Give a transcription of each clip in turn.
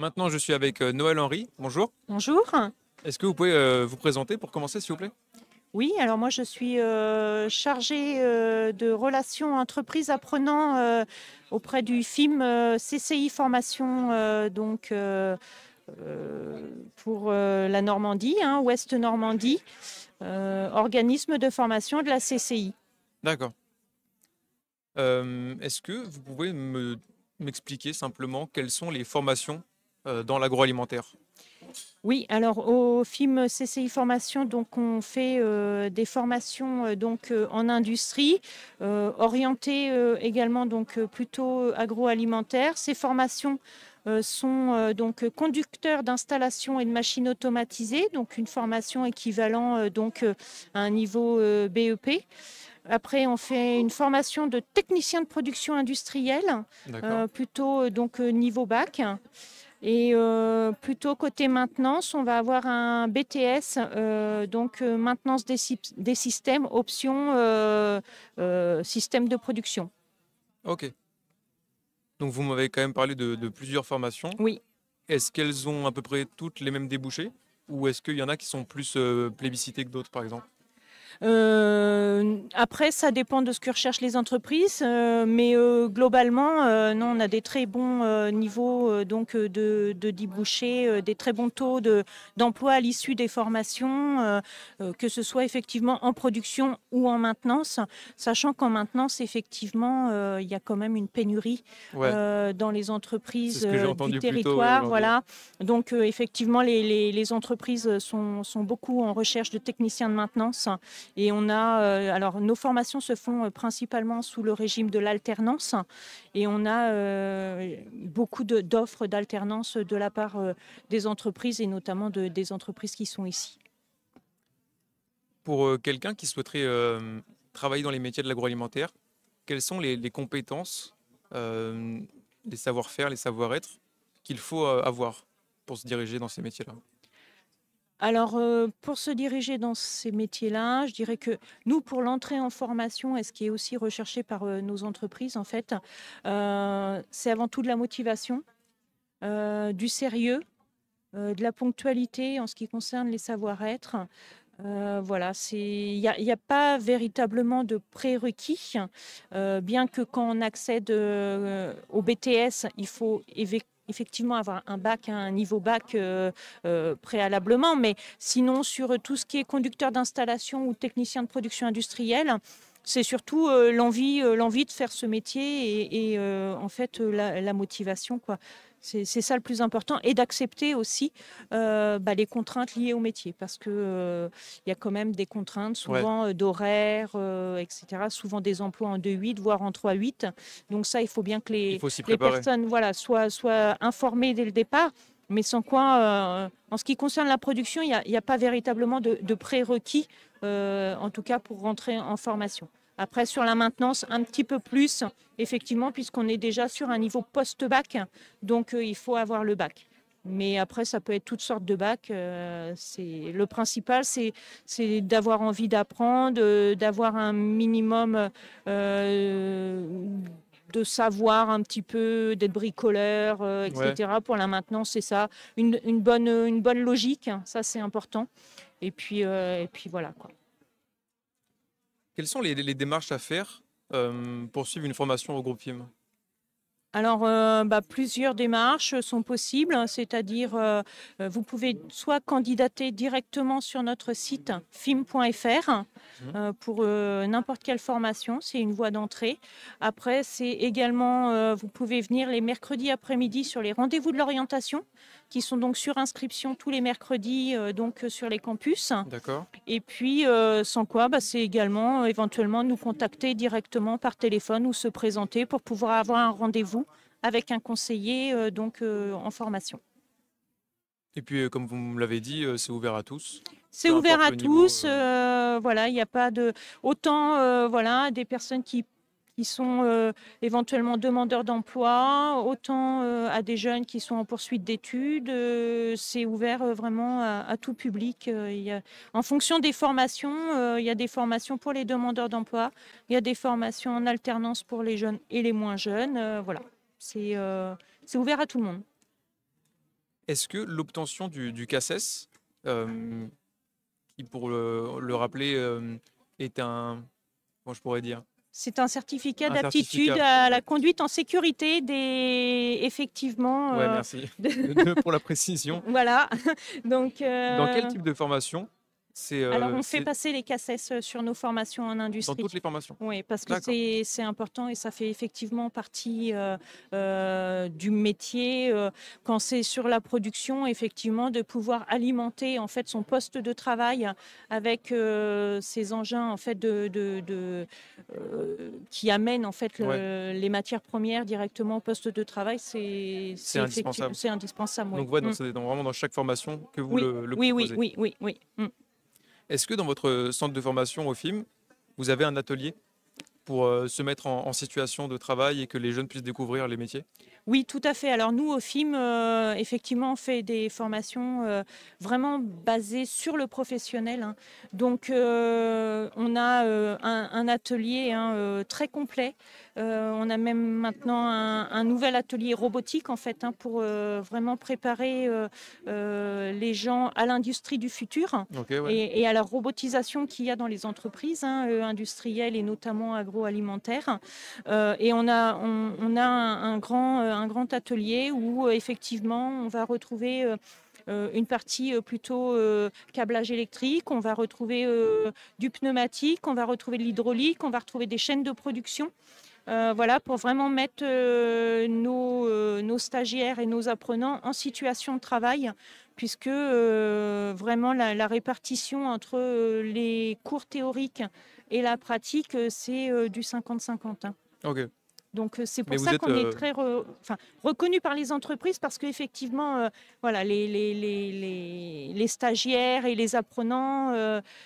Maintenant, je suis avec euh, Noël Henry. Bonjour. Bonjour. Est-ce que vous pouvez euh, vous présenter pour commencer, s'il vous plaît Oui, alors moi, je suis euh, chargée de relations entreprises apprenants auprès du FIM CCI Formation, donc pour la Normandie, hein, Ouest Normandie, organisme de formation de la CCI. D'accord. Est-ce que vous pouvez me m'expliquer simplement quelles sont les formations euh, dans l'agroalimentaire oui, alors au FIM CCI Formation, donc on fait euh, des formations euh, donc en industrie, orientées également donc plutôt agroalimentaire. Ces formations sont donc conducteurs d'installations et de machines automatisées, donc une formation équivalent donc à un niveau BEP. Après, on fait une formation de technicien de production industrielle, plutôt donc niveau bac. Et euh, plutôt côté maintenance, on va avoir un BTS, euh, donc euh, maintenance des, des, systèmes, option système de production. Ok. Donc vous m'avez quand même parlé de, de plusieurs formations. Oui. Est-ce qu'elles ont à peu près toutes les mêmes débouchés ou est-ce qu'il y en a qui sont plus plébiscitées que d'autres, par exemple euh, après, ça dépend de ce que recherchent les entreprises, euh, mais euh, globalement, non, on a des très bons niveaux donc de, de débouchés, des très bons taux d'emploi à l'issue des formations, que ce soit effectivement en production ou en maintenance, sachant qu'en maintenance, effectivement, il y a quand même une pénurie dans les entreprises du territoire, voilà. Donc effectivement, les, entreprises sont, sont beaucoup en recherche de techniciens de maintenance. Et on a, euh, alors nos formations se font euh, principalement sous le régime de l'alternance et on a euh, beaucoup d'offres d'alternance de la part des entreprises et notamment des entreprises qui sont ici. Pour quelqu'un qui souhaiterait travailler dans les métiers de l'agroalimentaire, quelles sont les, compétences, les savoir-faire, les savoir-être qu'il faut avoir pour se diriger dans ces métiers-là alors, euh, pour se diriger dans ces métiers-là, je dirais que nous, pour l'entrée en formation, et ce qui est aussi recherché par euh, nos entreprises, en fait, euh, c'est avant tout de la motivation, du sérieux, de la ponctualité en ce qui concerne les savoir-être. voilà, il n'y a, pas véritablement de prérequis, bien que quand on accède au BTS, il faut effectivement avoir un bac, un niveau bac euh, euh, préalablement, mais sinon sur tout ce qui est conducteur d'installation ou technicien de production industrielle, c'est surtout euh, l'envie, l'envie de faire ce métier et, en fait la, la motivation quoi. C'est ça le plus important. Et d'accepter aussi euh, bah, les contraintes liées au métier, parce qu'il euh, y a quand même des contraintes, souvent d'horaires euh, d'horaire, etc. Souvent des emplois en 2-8, voire en 3-8. Donc ça, il faut bien que les, personnes soient, informées dès le départ mais sans quoi, en ce qui concerne la production, il n'y a, pas véritablement de, prérequis, en tout cas pour rentrer en formation. Après, sur la maintenance, un petit peu plus, effectivement, puisqu'on est déjà sur un niveau post-bac. Donc, euh, il faut avoir le bac. Mais après, ça peut être toutes sortes de bacs. Euh, c'est le principal, c'est d'avoir envie d'apprendre, euh, d'avoir un minimum de savoir un petit peu, d'être bricoleur, etc. Pour la maintenance, c'est ça. Une, bonne, une bonne logique, ça c'est important. Et puis, et puis voilà. Quoi. Quelles sont les, démarches à faire euh, pour suivre une formation au groupe FIM alors, euh, bah, plusieurs démarches sont possibles, hein, c'est-à-dire euh, vous pouvez soit candidater directement sur notre site film.fr hein, mhm. euh, pour n'importe quelle formation, c'est une voie d'entrée. Après, c'est également, vous pouvez venir les mercredis après-midi sur les rendez-vous de l'orientation, qui sont donc sur inscription tous les mercredis, donc sur les campus. D'accord. Et puis, sans quoi, bah, c'est également éventuellement nous contacter directement par téléphone ou se présenter pour pouvoir avoir un rendez-vous avec un conseiller euh, donc euh, en formation. Et puis, euh, comme vous me l'avez dit, c'est ouvert à tous. C'est ouvert à tous. voilà, il n'y a pas de autant à voilà des personnes qui qui sont éventuellement demandeurs d'emploi, autant à des jeunes qui sont en poursuite d'études. c'est ouvert vraiment à, tout public. en fonction des formations, il y a des formations pour les demandeurs d'emploi, il y a des formations en alternance pour les jeunes et les moins jeunes. voilà. Euh, c'est ouvert à tout le monde. Est-ce que l'obtention du, du CACES, e euh, qui pour le, rappeler euh, est un, comment je pourrais dire, c'est un certificat d'aptitude à la conduite en sécurité des effectivement. Ouais, merci pour la précision. voilà. Donc. Dans quel type de formation euh, Alors, on fait passer les cassettes euh, sur nos formations en industrie. Dans toutes les formations Oui, parce que c'est important et ça fait effectivement partie euh, du métier. quand c'est sur la production, effectivement, de pouvoir alimenter en fait son poste de travail avec ces engins en fait de, qui amènent en fait les matières premières directement au poste de travail, c'est indispensable. C'est indispensable. Donc, mm. vraiment dans chaque formation que vous le, oui, proposez. Oui, oui, oui, oui. Mm. Est-ce que dans votre euh, centre de formation au film, vous avez un atelier pour euh, se mettre en, situation de travail et que les jeunes puissent découvrir les métiers Oui, tout à fait. Alors nous, au film euh, effectivement, on fait des formations vraiment basées sur le professionnel. Hein. Donc on a un, atelier hein, très complet euh, on a même maintenant un, nouvel atelier robotique en fait hein, pour euh, vraiment préparer euh, les gens à l'industrie du futur et, à la robotisation qu'il y a dans les entreprises hein, industrielles et notamment agroalimentaires. et on a un, grand atelier où effectivement on va retrouver une partie plutôt câblage électrique, on va retrouver du pneumatique, on va retrouver de l'hydraulique, on va retrouver des chaînes de production. Euh, voilà, pour vraiment mettre euh, euh, nos, stagiaires et nos apprenants en situation de travail, puisque vraiment la, répartition entre les cours théoriques et la pratique, c'est du 50-50. Hein. Ok. Donc euh, c'est pour ça qu'on est euh, très enfin, reconnu par les entreprises parce qu'effectivement, euh, voilà, les, les, les, les, stagiaires et les apprenants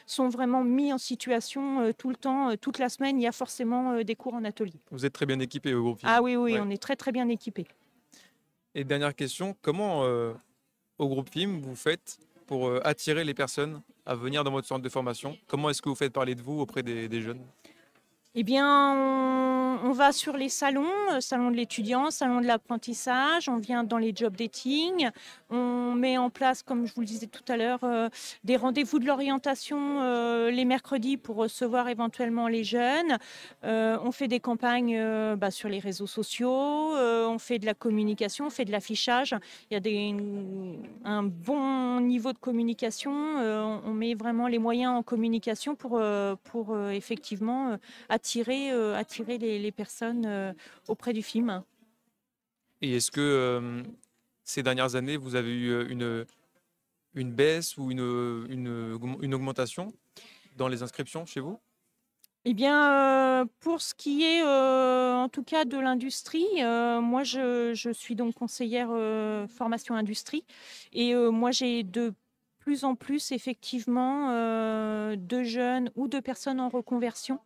sont vraiment mis en situation tout le temps, toute la semaine. Il y a forcément des cours en atelier. Vous êtes très bien équipé au groupe. Ah oui, oui, on est très très bien équipé. Et dernière question, comment au groupe FIM vous faites pour attirer les personnes à venir dans votre centre de formation Comment est-ce que vous faites parler de vous auprès des, jeunes Eh bien, on, va sur les salons, euh, salon de l'étudiant, salon de l'apprentissage, on vient dans les job dating, on met en place, comme je vous le disais tout à l'heure, euh, des rendez-vous de l'orientation euh, les mercredis pour recevoir éventuellement les jeunes. on fait des campagnes bah, sur les réseaux sociaux, on fait de la communication, on fait de l'affichage. Il y a un bon niveau de communication. on met vraiment les moyens en communication pour, pour effectivement attirer, attirer les, personnes euh, auprès du film. Et est-ce que euh, ces dernières années, vous avez eu euh, une, une baisse ou une, une, augmentation dans les inscriptions chez vous eh bien, pour ce qui est en tout cas de l'industrie, moi je, suis donc conseillère formation industrie et moi j'ai deux plus en plus effectivement euh, de jeunes ou de personnes en reconversion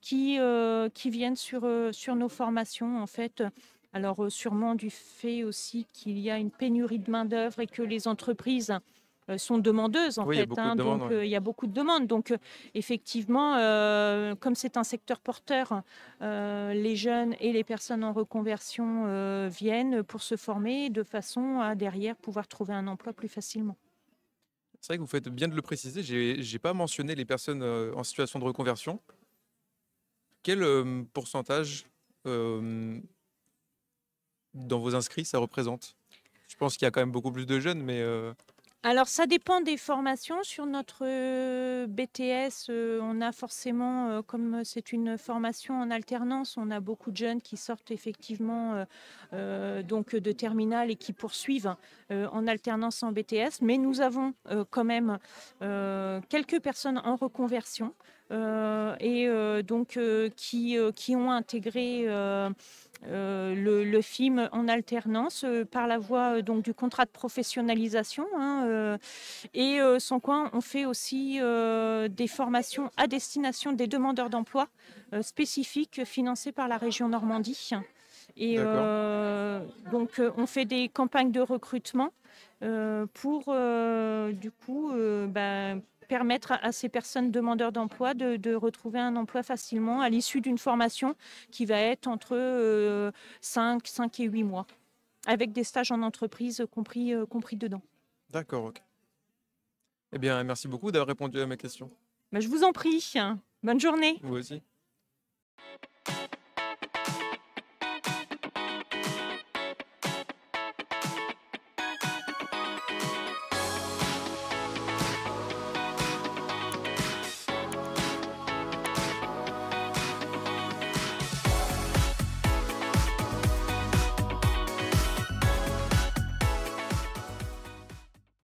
qui, euh, viennent euh, sur, nos formations en fait. Alors sûrement du fait aussi qu'il y a une pénurie de main d'œuvre et que les entreprises sont demandeuses en fait. Il y, hein. donc, il y a beaucoup de demandes. Donc effectivement, comme c'est un secteur porteur, les jeunes et les personnes en reconversion viennent pour se former de façon à derrière pouvoir trouver un emploi plus facilement. C'est vrai que vous faites bien de le préciser. J'ai pas mentionné les personnes euh, en situation de reconversion. Quel euh, pourcentage euh, dans vos inscrits ça représente Je pense qu'il y a quand même beaucoup plus de jeunes, mais. Alors, ça dépend des formations. Sur notre BTS, on a forcément, comme c'est une formation en alternance, on a beaucoup de jeunes qui sortent effectivement euh, donc de terminale et qui poursuivent hein, en alternance en BTS. Mais nous avons quand même quelques personnes en reconversion et donc qui, qui ont intégré euh, le, film en alternance euh, par la voie euh, donc du contrat de professionnalisation hein, et sans quoi on fait aussi des formations à destination des demandeurs d'emploi spécifiques financées par la région Normandie. Et donc on fait des campagnes de recrutement pour du coup ben, permettre à ces personnes demandeurs d'emploi de, retrouver un emploi facilement à l'issue d'une formation qui va être entre 5, euh, 5 et 8 mois, avec des stages en entreprise compris, euh, compris dedans. D'accord, ok. Eh bien, merci beaucoup d'avoir répondu à mes questions. Mais ben, je vous en prie. Bonne journée. Vous aussi.